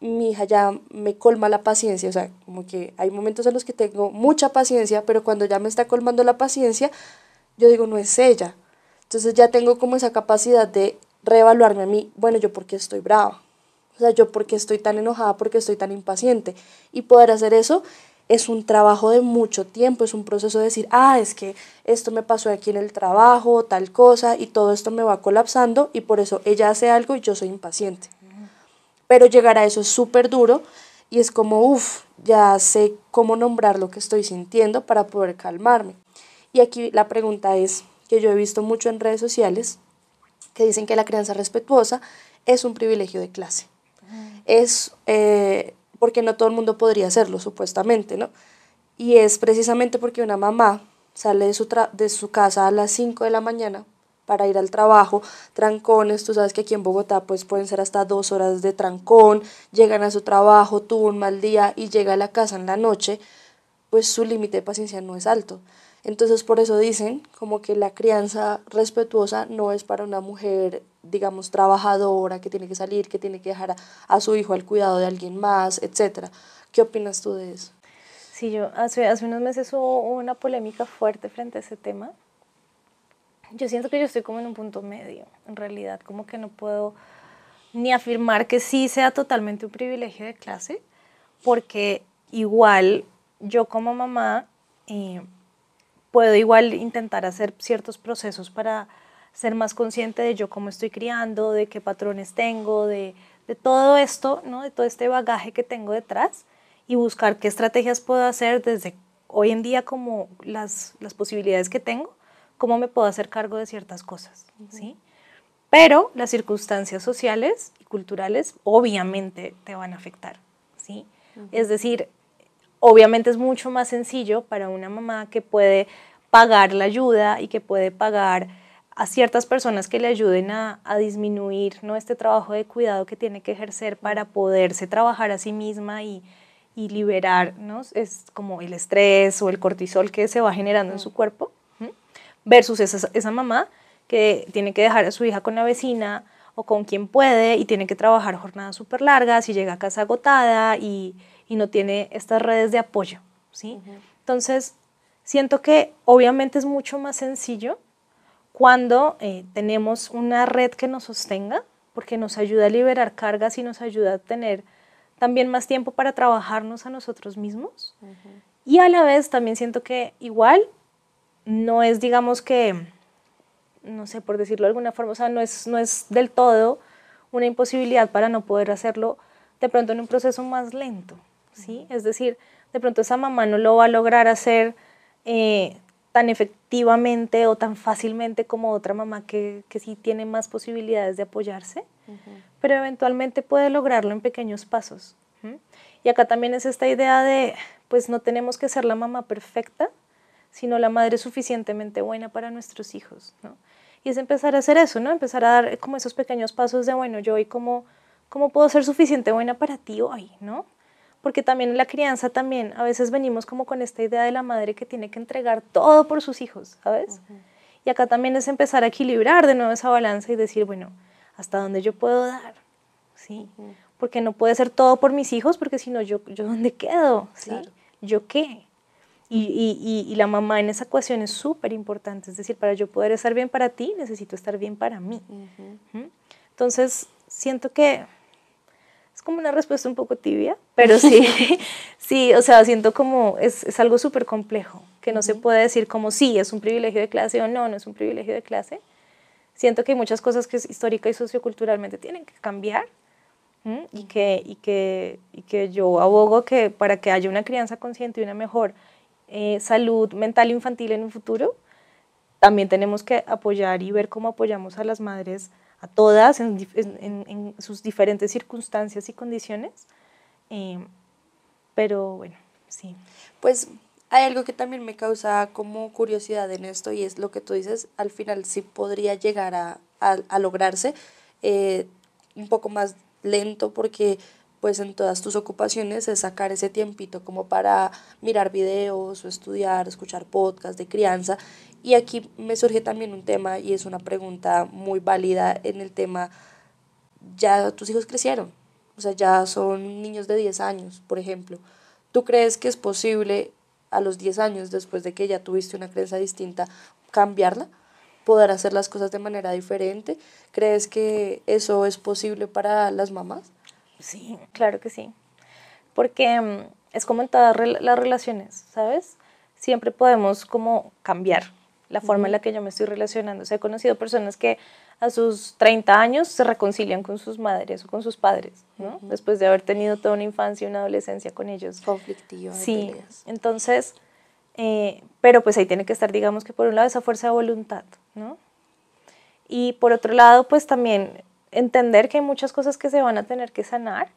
mi hija ya me colma la paciencia, o sea, como que hay momentos en los que tengo mucha paciencia, pero cuando ya me está colmando la paciencia, yo digo, no es ella. Entonces ya tengo como esa capacidad de reevaluarme a mí, bueno, yo porque estoy brava, o sea, yo por qué estoy tan enojada, porque estoy tan impaciente. Y poder hacer eso es un trabajo de mucho tiempo, es un proceso de decir, ah, es que esto me pasó aquí en el trabajo, tal cosa, y todo esto me va colapsando y por eso ella hace algo y yo soy impaciente. Pero llegar a eso es súper duro y es como, uff, ya sé cómo nombrar lo que estoy sintiendo para poder calmarme. Y aquí la pregunta es, que yo he visto mucho en redes sociales, que dicen que la crianza respetuosa es un privilegio de clase. Mm. es eh, porque no todo el mundo podría hacerlo, supuestamente, ¿no? Y es precisamente porque una mamá sale de su, de su casa a las 5 de la mañana para ir al trabajo, trancones, tú sabes que aquí en Bogotá pues pueden ser hasta dos horas de trancón, llegan a su trabajo, tuvo un mal día y llega a la casa en la noche, pues su límite de paciencia no es alto. Entonces por eso dicen como que la crianza respetuosa no es para una mujer, digamos, trabajadora que tiene que salir, que tiene que dejar a, su hijo al cuidado de alguien más, etc. ¿Qué opinas tú de eso? Sí, yo hace, hace unos meses hubo una polémica fuerte frente a ese tema. Yo siento que yo estoy como en un punto medio, en realidad, como que no puedo ni afirmar que sí sea totalmente un privilegio de clase, porque igual yo como mamá... Eh, puedo igual intentar hacer ciertos procesos para ser más consciente de yo cómo estoy criando, de qué patrones tengo, de, todo esto, ¿no? de todo este bagaje que tengo detrás y buscar qué estrategias puedo hacer desde hoy en día como las, las posibilidades que tengo, cómo me puedo hacer cargo de ciertas cosas. ¿sí? Pero las circunstancias sociales y culturales obviamente te van a afectar. ¿sí? Es decir, obviamente es mucho más sencillo para una mamá que puede pagar la ayuda y que puede pagar a ciertas personas que le ayuden a, disminuir ¿no? este trabajo de cuidado que tiene que ejercer para poderse trabajar a sí misma y, y liberar es como el estrés o el cortisol que se va generando en su cuerpo, versus esa, esa mamá que tiene que dejar a su hija con la vecina o con quien puede y tiene que trabajar jornadas súper largas y llega a casa agotada y, y no tiene estas redes de apoyo, ¿sí? Entonces, siento que obviamente es mucho más sencillo cuando eh, tenemos una red que nos sostenga, porque nos ayuda a liberar cargas y nos ayuda a tener también más tiempo para trabajarnos a nosotros mismos. Y a la vez también siento que igual no es, digamos que, no sé, por decirlo de alguna forma, o sea, no es, no es del todo una imposibilidad para no poder hacerlo de pronto en un proceso más lento, ¿sí? Es decir, de pronto esa mamá no lo va a lograr hacer eh, tan efectivamente o tan fácilmente como otra mamá que, que sí tiene más posibilidades de apoyarse, pero eventualmente puede lograrlo en pequeños pasos. Y acá también es esta idea de, pues no tenemos que ser la mamá perfecta, sino la madre suficientemente buena para nuestros hijos, Y es empezar a hacer eso, ¿no? Empezar a dar como esos pequeños pasos de, bueno, yo hoy como... ¿Cómo puedo ser suficiente buena para ti hoy, no? porque también en la crianza también a veces venimos como con esta idea de la madre que tiene que entregar todo por sus hijos, ¿sabes? Y acá también es empezar a equilibrar de nuevo esa balanza y decir, bueno, hasta dónde yo puedo dar, ¿sí? Porque no puede ser todo por mis hijos, porque si no, yo, yo dónde quedo, ¿sí? ¿Yo qué? Y, la mamá en esa ecuación es súper importante, es decir, para yo poder estar bien para ti, necesito estar bien para mí. ¿Mm? Entonces, siento que es como una respuesta un poco tibia, pero sí, sí, o sea, siento como es, es algo súper complejo, que no se puede decir como sí, es un privilegio de clase o no, no es un privilegio de clase. Siento que hay muchas cosas que histórica y socioculturalmente tienen que cambiar y, que, y, que, y que yo abogo que para que haya una crianza consciente y una mejor eh, salud mental infantil en un futuro, también tenemos que apoyar y ver cómo apoyamos a las madres a todas en, sus diferentes circunstancias y condiciones. Eh, pero bueno, sí. Pues hay algo que también me causa como curiosidad en esto y es lo que tú dices, al final sí podría llegar a, lograrse eh, un poco más lento porque pues en todas tus ocupaciones es sacar ese tiempito como para mirar videos o estudiar, escuchar podcasts de crianza y aquí me surge también un tema y es una pregunta muy válida en el tema, ya tus hijos crecieron, o sea, ya son niños de 10 años, por ejemplo. ¿Tú crees que es posible a los 10 años, después de que ya tuviste una creencia distinta, cambiarla? ¿Poder hacer las cosas de manera diferente? ¿Crees que eso es posible para las mamás? Sí, claro que sí. Porque mm, es como en todas las relaciones, ¿sabes? Siempre podemos como cambiar, la forma en la que yo me estoy relacionando. O sea, he conocido personas que a sus 30 años se reconcilian con sus madres o con sus padres, ¿no? Después de haber tenido toda una infancia y una adolescencia con ellos. Conflictiva. Sí, entonces, eh, pero pues ahí tiene que estar, digamos que por un lado, esa fuerza de voluntad, ¿no? Y por otro lado, pues también entender que hay muchas cosas que se van a tener que sanar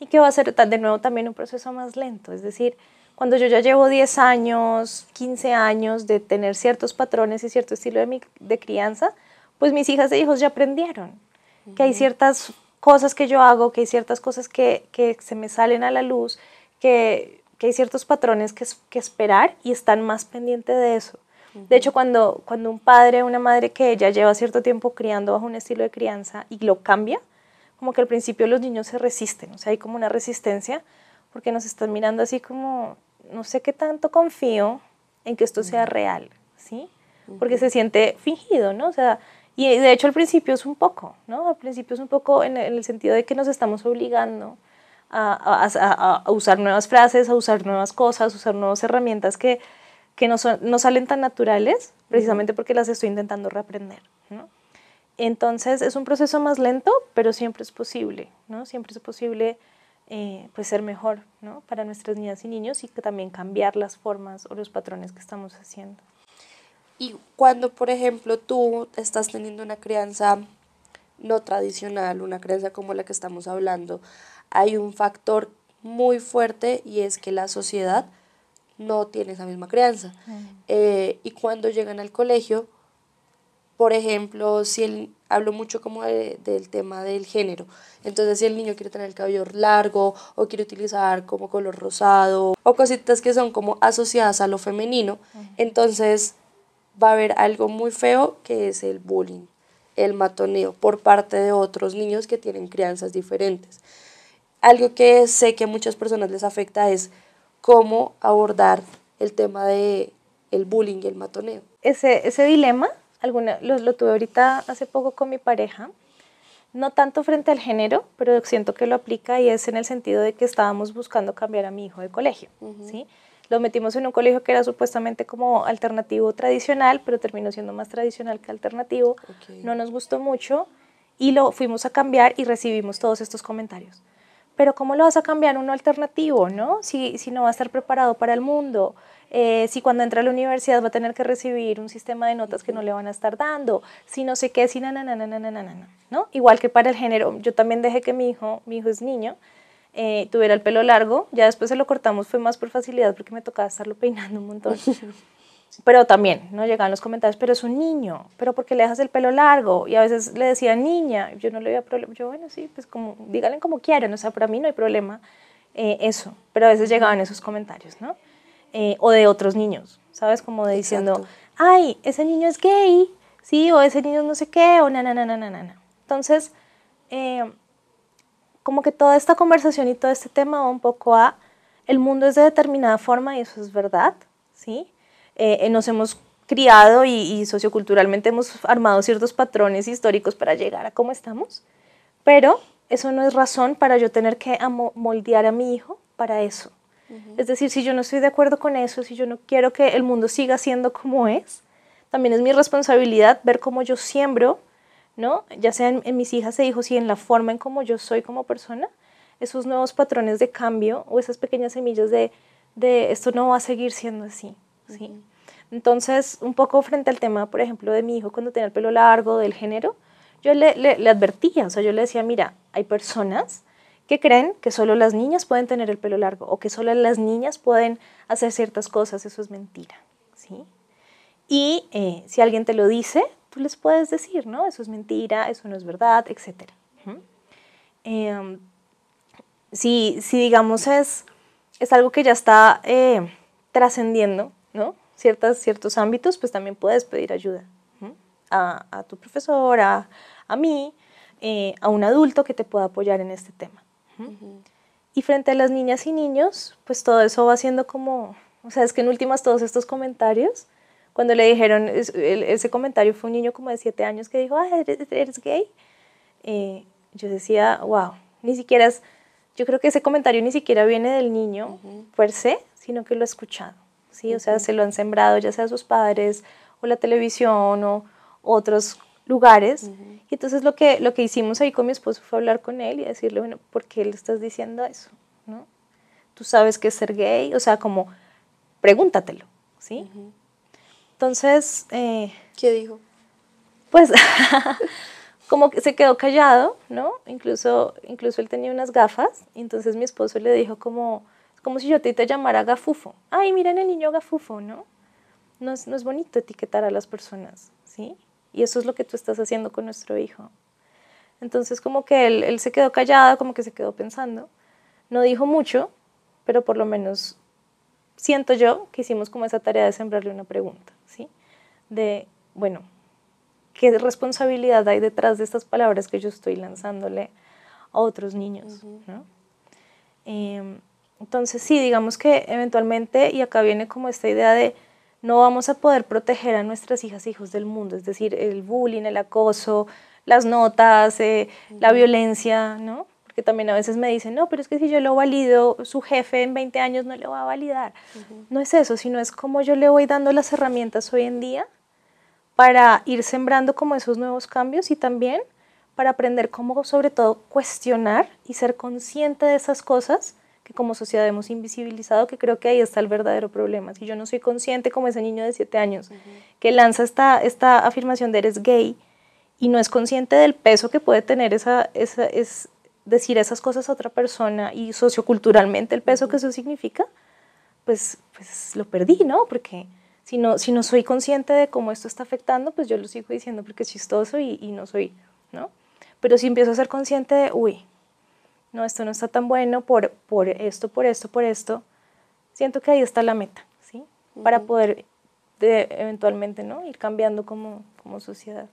y que va a ser de nuevo también un proceso más lento, es decir, cuando yo ya llevo 10 años, 15 años de tener ciertos patrones y cierto estilo de, crianza, pues mis hijas e hijos ya aprendieron que hay ciertas cosas que yo hago, que hay ciertas cosas que, se me salen a la luz, que, hay ciertos patrones que, esperar y están más pendientes de eso. De hecho, cuando, cuando un padre o una madre que ya lleva cierto tiempo criando bajo un estilo de crianza y lo cambia, como que al principio los niños se resisten, o sea, hay como una resistencia porque nos están mirando así como, no sé qué tanto confío en que esto sea real, ¿sí? Porque se siente fingido, ¿no? O sea, y de hecho al principio es un poco, ¿no? Al principio es un poco en el sentido de que nos estamos obligando a, usar nuevas frases, a usar nuevas cosas, a usar nuevas herramientas que, que no, son, no salen tan naturales, precisamente porque las estoy intentando reaprender, ¿no? Entonces es un proceso más lento, pero siempre es posible, ¿no? Siempre es posible eh, pues ser mejor para nuestras niñas y niños y que también cambiar las formas o los patrones que estamos haciendo. Y cuando, por ejemplo, tú estás teniendo una crianza no tradicional, una crianza como la que estamos hablando, hay un factor muy fuerte y es que la sociedad no tiene esa misma crianza. Mm. Eh, y cuando llegan al colegio, por ejemplo, si él hablo mucho como del tema del género. Entonces, si el niño quiere tener el cabello largo o quiere utilizar como color rosado o cositas que son como asociadas a lo femenino, entonces va a haber algo muy feo que es el bullying, el matoneo por parte de otros niños que tienen crianzas diferentes. Algo que sé que a muchas personas les afecta es cómo abordar el tema de el bullying y el matoneo. Ese, ese dilema alguna, lo, tuve ahorita hace poco con mi pareja, no tanto frente al género, pero siento que lo aplica y es en el sentido de que estábamos buscando cambiar a mi hijo de colegio, ¿sí? Lo metimos en un colegio que era supuestamente como alternativo tradicional, pero terminó siendo más tradicional que alternativo. No nos gustó mucho y lo fuimos a cambiar y recibimos todos estos comentarios. Pero ¿cómo lo vas a cambiar uno alternativo, no? Si, si no va a estar preparado para el mundo, eh, si cuando entra a la universidad va a tener que recibir un sistema de notas que no le van a estar dando, si no sé qué, si na, na, ¿no? Igual que para el género, yo también dejé que mi hijo, mi hijo es niño, eh, tuviera el pelo largo, ya después se lo cortamos, fue más por facilidad porque me tocaba estarlo peinando un montón. pero también, ¿no? Llegaban los comentarios, pero es un niño, pero porque le dejas el pelo largo? Y a veces le decía niña, yo no le veía problema, yo bueno, sí, pues como, díganle como quieran, o sea, para mí no hay problema eh, eso, pero a veces llegaban esos comentarios, ¿no? Eh, o de otros niños, ¿sabes? Como de diciendo, ay, ese niño es gay, sí, o ese niño no sé qué, o na, na, na, na, na, na. Entonces, eh, como que toda esta conversación y todo este tema va un poco a, el mundo es de determinada forma y eso es verdad, ¿sí? Eh, nos hemos criado y, socioculturalmente hemos armado ciertos patrones históricos para llegar a cómo estamos, pero eso no es razón para yo tener que moldear a mi hijo para eso. Es decir, si yo no estoy de acuerdo con eso, si yo no quiero que el mundo siga siendo como es, también es mi responsabilidad ver cómo yo siembro, ¿no? Ya sea en, mis hijas e hijos y en la forma en cómo yo soy como persona, esos nuevos patrones de cambio o esas pequeñas semillas de, esto no va a seguir siendo así, ¿sí? Entonces, un poco frente al tema, por ejemplo, de mi hijo cuando tenía el pelo largo, del género, yo le, le, le advertía, o sea, yo le decía, mira, hay personas que creen que solo las niñas pueden tener el pelo largo o que solo las niñas pueden hacer ciertas cosas. Eso es mentira. ¿sí? Y eh, si alguien te lo dice, tú les puedes decir, ¿no? Eso es mentira, eso no es verdad, etc. Em, si, digamos es, es algo que ya está eh, trascendiendo, ¿no? Ciertas, ciertos ámbitos, pues también puedes pedir ayuda a, tu profesora, a mí, eh, a un adulto que te pueda apoyar en este tema. Y frente a las niñas y niños, pues todo eso va siendo como, o sea, es que en últimas todos estos comentarios, cuando le dijeron, ese comentario fue un niño como de siete años que dijo, ah, eres, gay, eh, yo decía, wow, ni siquiera yo creo que ese comentario ni siquiera viene del niño uh per sino que lo ha escuchado, ¿sí? O sea, se lo han sembrado ya sea sus padres o la televisión o otros lugares. Y entonces lo que, lo que hicimos ahí con mi esposo fue hablar con él y decirle, bueno, ¿por qué le estás diciendo eso? ¿No? Tú sabes que es ser gay, o sea, como pregúntatelo, ¿sí? Entonces... Eh, ¿Qué dijo? Pues como que se quedó callado, ¿no? Incluso, incluso él tenía unas gafas y entonces mi esposo le dijo como, como si yo te, te llamara gafufo. Ay, miren el niño gafufo, ¿no? No es, no es bonito etiquetar a las personas, ¿sí? Y eso es lo que tú estás haciendo con nuestro hijo. Entonces como que él, se quedó callado, como que se quedó pensando. No dijo mucho, pero por lo menos siento yo que hicimos como esa tarea de sembrarle una pregunta, ¿sí? De, bueno, ¿qué responsabilidad hay detrás de estas palabras que yo estoy lanzándole a otros niños? Em, entonces sí, digamos que eventualmente, y acá viene como esta idea de no vamos a poder proteger a nuestras hijas e hijos del mundo, es decir, el bullying, el acoso, las notas, eh, la violencia, ¿no? Porque también a veces me dicen, no, pero es que si yo lo valido, su jefe en 20 años no le va a validar. No es eso, sino es como yo le voy dando las herramientas hoy en día para ir sembrando como esos nuevos cambios y también para aprender cómo sobre todo cuestionar y ser consciente de esas cosas que como sociedad hemos invisibilizado, que creo que ahí está el verdadero problema. Si yo no soy consciente como ese niño de 7 años que lanza esta, esta afirmación de eres gay y no es consciente del peso que puede tener esa, esa es decir esas cosas a otra persona y socioculturalmente el peso que eso significa, pues, pues lo perdí, ¿no? Porque si no, si no soy consciente de cómo esto está afectando, pues yo lo sigo diciendo porque es chistoso y, y no soy, ¿no? Pero si empiezo a ser consciente de, uy, no, esto no está tan bueno por, por esto, por esto, por esto, siento que ahí está la meta, ¿sí? Para poder eventualmente, ¿no? Ir cambiando como, como sociedad.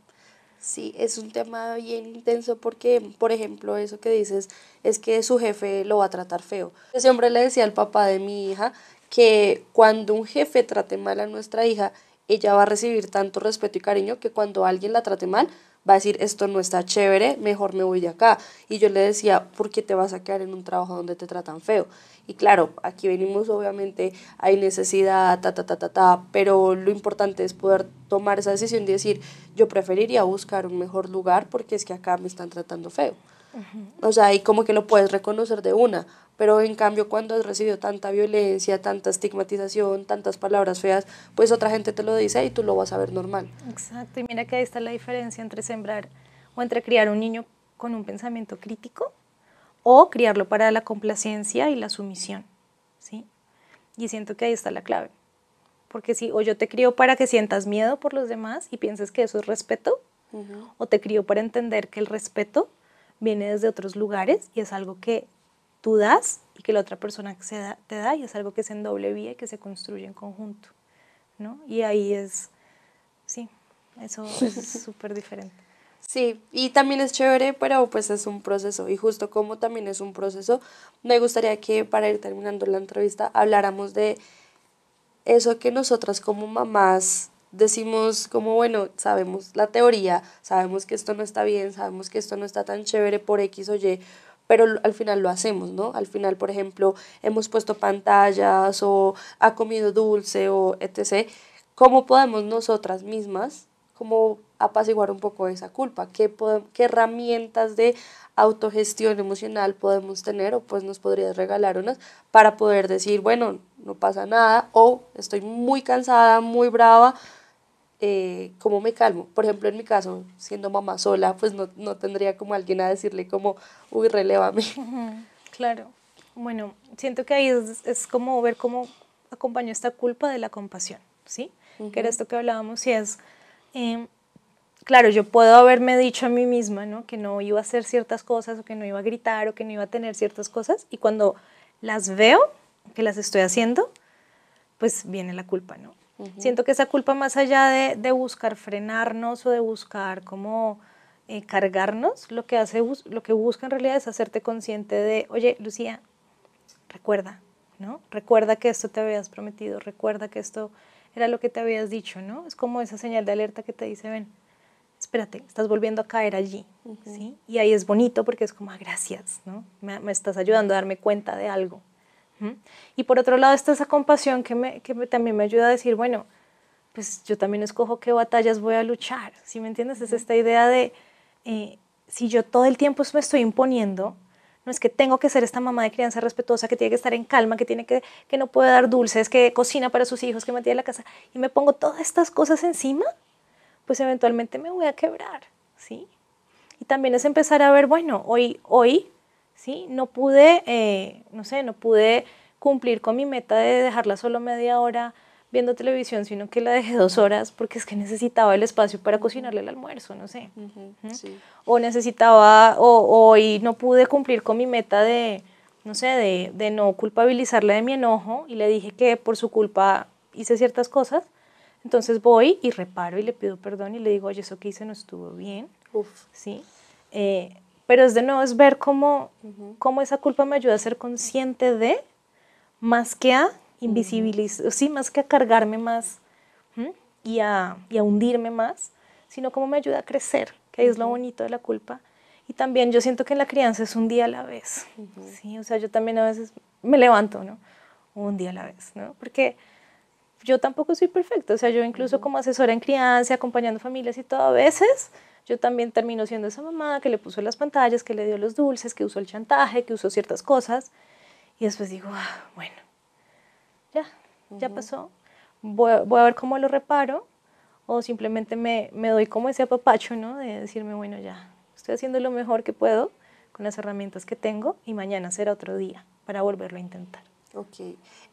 Sí, es un tema bien intenso porque, por ejemplo, eso que dices es que su jefe lo va a tratar feo. Ese hombre le decía al papá de mi hija que cuando un jefe trate mal a nuestra hija, ella va a recibir tanto respeto y cariño que cuando alguien la trate mal, va a decir, esto no está chévere, mejor me voy de acá. Y yo le decía, ¿por qué te vas a quedar en un trabajo donde te tratan feo? Y claro, aquí venimos, obviamente, hay necesidad, ta, ta, ta, ta, ta, pero lo importante es poder tomar esa decisión y de decir, yo preferiría buscar un mejor lugar porque es que acá me están tratando feo. O sea, y como que lo puedes reconocer de una. Pero en cambio cuando has recibido tanta violencia, tanta estigmatización, tantas palabras feas, pues otra gente te lo dice y tú lo vas a ver normal. Exacto, y mira que ahí está la diferencia entre sembrar o entre criar un niño con un pensamiento crítico o criarlo para la complacencia y la sumisión, ¿sí? Y siento que ahí está la clave. Porque si o yo te crío para que sientas miedo por los demás y pienses que eso es respeto, o te crío para entender que el respeto viene desde otros lugares y es algo que tú das y que la otra persona te da y es algo que es en doble vía y que se construye en conjunto, ¿no? Y ahí es, sí, eso es súper diferente. Sí, y también es chévere, pero pues es un proceso. Y justo como también es un proceso, me gustaría que para ir terminando la entrevista habláramos de eso que nosotras como mamás decimos como, bueno, sabemos la teoría, sabemos que esto no está bien, sabemos que esto no está tan chévere por X o Y, pero al final lo hacemos, ¿no? Al final, por ejemplo, hemos puesto pantallas o ha comido dulce o etc. ¿Cómo podemos nosotras mismas como apaciguar un poco esa culpa? ¿Qué, ¿Qué herramientas de autogestión emocional podemos tener o pues nos podrías regalar unas para poder decir, bueno, no pasa nada o estoy muy cansada, muy brava, eh, cómo me calmo. Por ejemplo, en mi caso, siendo mamá sola, pues no, no tendría como alguien a decirle como, uy, relévame. Claro. Bueno, siento que ahí es, es como ver cómo acompaño esta culpa de la compasión, ¿sí? Que era esto que hablábamos y es, em, claro, yo puedo haberme dicho a mí misma, ¿no? Que no iba a hacer ciertas cosas o que no iba a gritar o que no iba a tener ciertas cosas y cuando las veo, que las estoy haciendo, pues viene la culpa, ¿no? Siento que esa culpa más allá de, buscar frenarnos o de buscar cómo eh, cargarnos, lo que, hace, lo que busca en realidad es hacerte consciente de, oye, Lucía, recuerda, ¿no? Recuerda que esto te habías prometido, recuerda que esto era lo que te habías dicho, ¿no? Es como esa señal de alerta que te dice, ven, espérate, estás volviendo a caer allí, ¿sí? Y ahí es bonito porque es como, ah, gracias, ¿no? me, estás ayudando a darme cuenta de algo, y por otro lado está esa compasión que, también me ayuda a decir, bueno, pues yo también escojo qué batallas voy a luchar, ¿sí me entiendes? Es esta idea de, eh, si yo todo el tiempo me estoy imponiendo, no es que tengo que ser esta mamá de crianza respetuosa que tiene que estar en calma, que, tiene que, que no puede dar dulces, que cocina para sus hijos, que mantiene la casa, y me pongo todas estas cosas encima, pues eventualmente me voy a quebrar, ¿sí? Y también es empezar a ver, bueno, hoy, hoy ¿sí? No pude, eh, no sé, no pude cumplir con mi meta de dejarla solo media hora viendo televisión, sino que la dejé dos horas porque es que necesitaba el espacio para cocinarle el almuerzo, no sé. O necesitaba, o no pude cumplir con mi meta de, no sé, de, de no culpabilizarla de mi enojo y le dije que por su culpa hice ciertas cosas. Entonces voy y reparo y le pido perdón y le digo, oye, eso que hice no estuvo bien. ¿Sí? Eh, pero es de nuevo, es ver cómo, esa culpa me ayuda a ser consciente de, más que a invisibilizar, sí, más que a cargarme más y, a, y, a, hundirme más, sino cómo me ayuda a crecer, que es lo bonito de la culpa. Y también yo siento que en la crianza es un día a la vez, ¿sí? O sea, yo también a veces me levanto, ¿no? Un día a la vez, ¿no? Porque yo tampoco soy perfecta, o sea, yo incluso como asesora en crianza, acompañando familias y todo, a veces yo también termino siendo esa mamá que le puso las pantallas, que le dio los dulces, que usó el chantaje, que usó ciertas cosas. Y después digo, ah, bueno, ya, ya pasó. Voy, a ver cómo lo reparo. O simplemente me, me doy como ese apapacho, ¿no? De decirme, bueno, ya, estoy haciendo lo mejor que puedo con las herramientas que tengo y mañana será otro día para volverlo a intentar. Ok,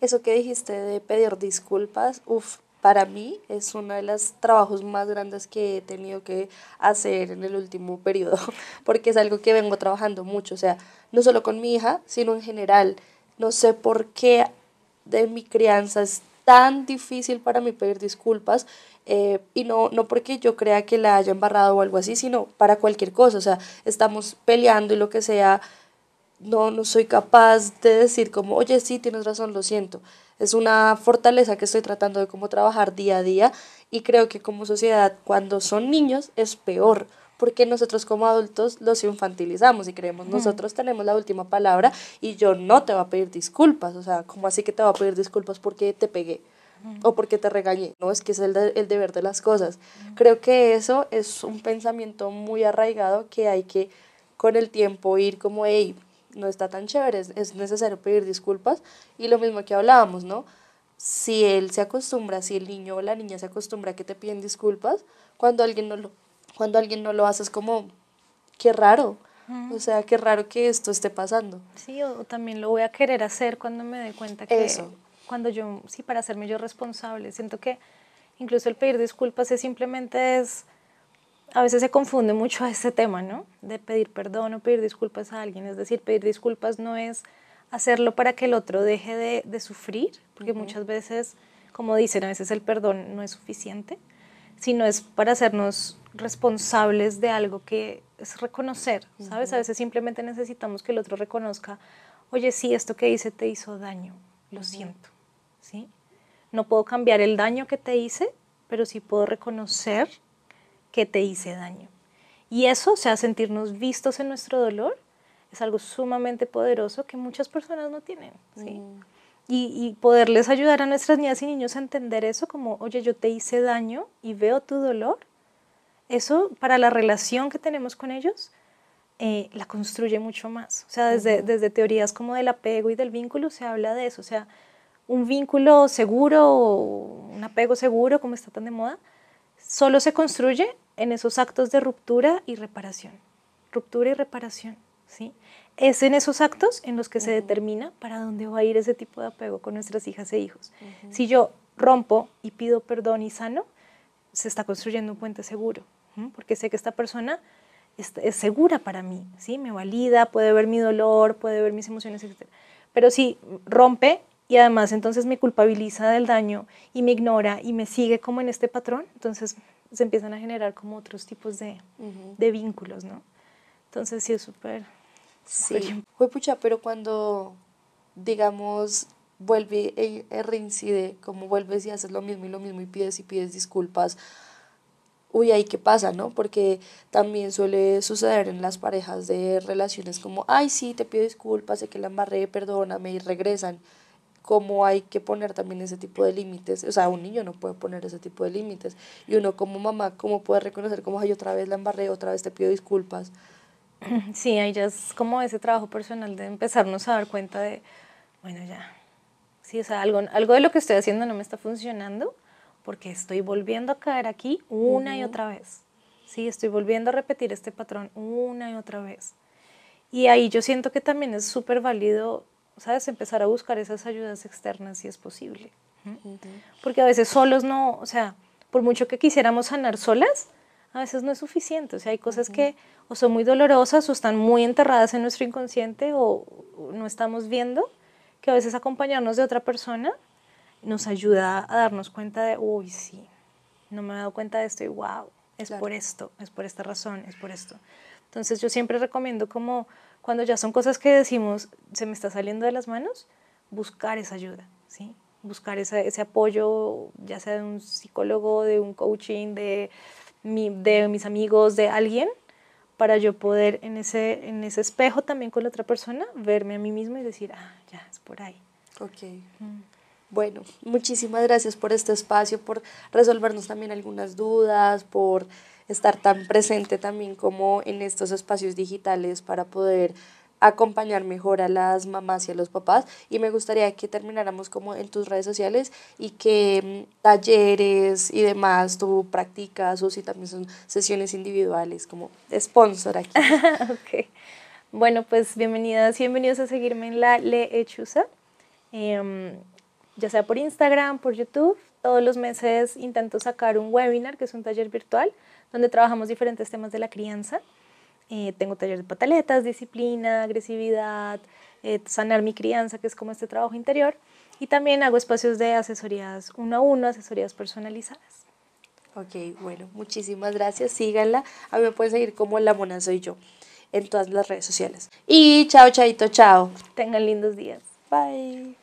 eso que dijiste de pedir disculpas, uff, para mí es uno de los trabajos más grandes que he tenido que hacer en el último periodo, porque es algo que vengo trabajando mucho, o sea, no solo con mi hija, sino en general. No sé por qué de mi crianza es tan difícil para mí pedir disculpas eh, y no, no porque yo crea que la haya embarrado o algo así, sino para cualquier cosa, o sea, estamos peleando y lo que sea, no, no soy capaz de decir como, oye, sí, tienes razón, lo siento es una fortaleza que estoy tratando de cómo trabajar día a día y creo que como sociedad cuando son niños es peor porque nosotros como adultos los infantilizamos y creemos nosotros tenemos la última palabra y yo no te voy a pedir disculpas, o sea, como así que te voy a pedir disculpas porque te pegué? o porque te regañé. No, es que es el, deber de las cosas. Creo que eso es un pensamiento muy arraigado que hay que con el tiempo ir como, hey, no está tan chévere, es, necesario pedir disculpas y lo mismo que hablábamos, ¿no? Si él se acostumbra, si el niño o la niña se acostumbra a que te piden disculpas, cuando alguien no lo, cuando alguien no lo hace es como, qué raro, o sea, qué raro que esto esté pasando. Sí, o, también lo voy a querer hacer cuando me dé cuenta que... Eso. Cuando yo, sí, para hacerme yo responsable. Siento que incluso el pedir disculpas es simplemente es a veces se confunde mucho este tema, ¿no? De pedir perdón o pedir disculpas a alguien. Es decir, pedir disculpas no es hacerlo para que el otro deje de, sufrir, porque muchas veces, como dicen, a veces el perdón no es suficiente, sino es para hacernos responsables de algo que es reconocer, ¿sabes? A veces simplemente necesitamos que el otro reconozca, oye, sí, esto que hice te hizo daño, lo siento, ¿sí? No puedo cambiar el daño que te hice, pero sí puedo reconocer que te hice daño. Y eso, o sea, sentirnos vistos en nuestro dolor, es algo sumamente poderoso que muchas personas no tienen. Mm. Y, poderles ayudar a nuestras niñas y niños a entender eso como, oye, yo te hice daño y veo tu dolor, eso para la relación que tenemos con ellos, eh, la construye mucho más. O sea, desde, desde teorías como del apego y del vínculo se habla de eso. O sea, un vínculo seguro, un apego seguro, como está tan de moda, solo se construye en esos actos de ruptura y reparación. Ruptura y reparación, ¿sí? Es en esos actos en los que se determina para dónde va a ir ese tipo de apego con nuestras hijas e hijos. Si yo rompo y pido perdón y sano, se está construyendo un puente seguro, porque sé que esta persona es, segura para mí, ¿sí? Me valida, puede ver mi dolor, puede ver mis emociones, etc. Pero si rompe y además entonces me culpabiliza del daño y me ignora y me sigue como en este patrón, entonces se empiezan a generar como otros tipos de, de vínculos, ¿no? Entonces sí es súper... Sí. Fue pucha, pero cuando, digamos, vuelve e, reincide, como vuelves y haces lo mismo y lo mismo y pides y pides disculpas, uy, ahí qué pasa, ¿no? Porque también suele suceder en las parejas de relaciones como, ay, sí, te pido disculpas, sé que la amarré, perdóname y regresan cómo hay que poner también ese tipo de límites. O sea, un niño no puede poner ese tipo de límites. Y uno como mamá, ¿cómo puede reconocer cómo hay otra vez la embarré, otra vez te pido disculpas? Sí, ahí ya es como ese trabajo personal de empezarnos a dar cuenta de, bueno, ya, sí, o sea, algo, algo de lo que estoy haciendo no me está funcionando porque estoy volviendo a caer aquí una y otra vez. Sí, estoy volviendo a repetir este patrón una y otra vez. Y ahí yo siento que también es súper válido ¿sabes? Empezar a buscar esas ayudas externas si es posible. ¿Mm? Porque a veces solos no, o sea, por mucho que quisiéramos sanar solas, a veces no es suficiente. O sea, hay cosas que o son muy dolorosas o están muy enterradas en nuestro inconsciente o, no estamos viendo, que a veces acompañarnos de otra persona nos ayuda a darnos cuenta de, uy, sí, no me he dado cuenta de esto y wow, es por esto, es por esta razón, es por esto. Entonces yo siempre recomiendo como cuando ya son cosas que decimos, se me está saliendo de las manos, buscar esa ayuda, ¿sí? Buscar ese apoyo, ya sea de un psicólogo, de un coaching, de, mi, de mis amigos, de alguien, para yo poder en ese, en ese espejo también con la otra persona verme a mí mismo y decir, ah, ya, es por ahí. Ok. Bueno, muchísimas gracias por este espacio, por resolvernos también algunas dudas, por estar tan presente también como en estos espacios digitales para poder acompañar mejor a las mamás y a los papás y me gustaría que termináramos como en tus redes sociales y que mm, talleres y demás tú practicas o si también son sesiones individuales como sponsor aquí. okay. Bueno, pues bienvenidas y bienvenidos a seguirme en la Le Hechuza. Em, ya sea por Instagram, por YouTube. Todos los meses intento sacar un webinar, que es un taller virtual, donde trabajamos diferentes temas de la crianza. Eh, tengo talleres de pataletas, disciplina, agresividad, eh, sanar mi crianza, que es como este trabajo interior. Y también hago espacios de asesorías uno a uno, asesorías personalizadas. Ok, bueno, muchísimas gracias. Síganla. A mí me pueden seguir como La Mona Soy Yo en todas las redes sociales. Y chao, chaito, chao. Tengan lindos días. Bye.